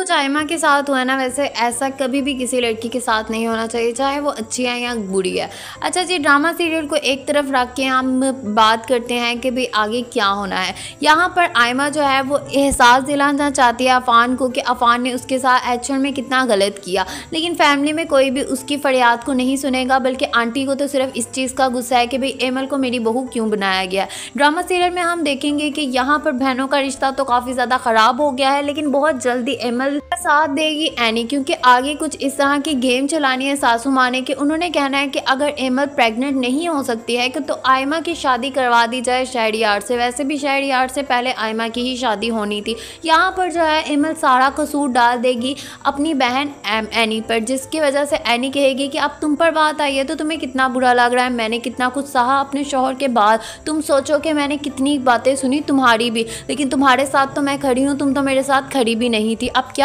कुछ आयमा के साथ हुआ है ना वैसे ऐसा कभी भी किसी लड़की के साथ नहीं होना चाहिए चाहे वो अच्छी है या बुरी है अच्छा जी ड्रामा सीरियल को एक तरफ रख के हम बात करते हैं कि भाई आगे क्या होना है यहाँ पर आयमा जो है वो एहसास दिलाना चाहती है अफान को कि अफान ने उसके साथ एक्चुअल में कितना गलत किया लेकिन फैमिली में कोई भी उसकी फरियाद को नहीं सुनेगा बल्कि आंटी को तो सिर्फ इस चीज़ का गुस्सा है कि भाई एमल को मेरी बहू क्यों बनाया गया ड्रामा सीरियल में हम देखेंगे कि यहाँ पर बहनों का रिश्ता तो काफ़ी ज़्यादा ख़राब हो गया है लेकिन बहुत जल्दी एमल जल्द साथ देगी एनी क्योंकि आगे कुछ इस तरह की गेम चलानी है सासू माँ ने उन्होंने कहना है कि अगर एमल प्रेग्नेंट नहीं हो सकती है तो आयमा की शादी करवा दी जाए शहर यार से वैसे भी शहर यार से पहले आयमा की ही शादी होनी थी यहाँ पर जो है एमल सारा कसूर डाल देगी अपनी बहन एम एनी पर जिसकी वजह से एनी कहेगी कि अब तुम पर बात आई है तो तुम्हें कितना बुरा लग रहा है मैंने कितना कुछ सहा अपने शोहर के बाद तुम सोचो कि मैंने कितनी बातें सुनी तुम्हारी भी लेकिन तुम्हारे साथ तो मैं खड़ी हूँ तुम तो मेरे साथ खड़ी भी नहीं थी अब क्या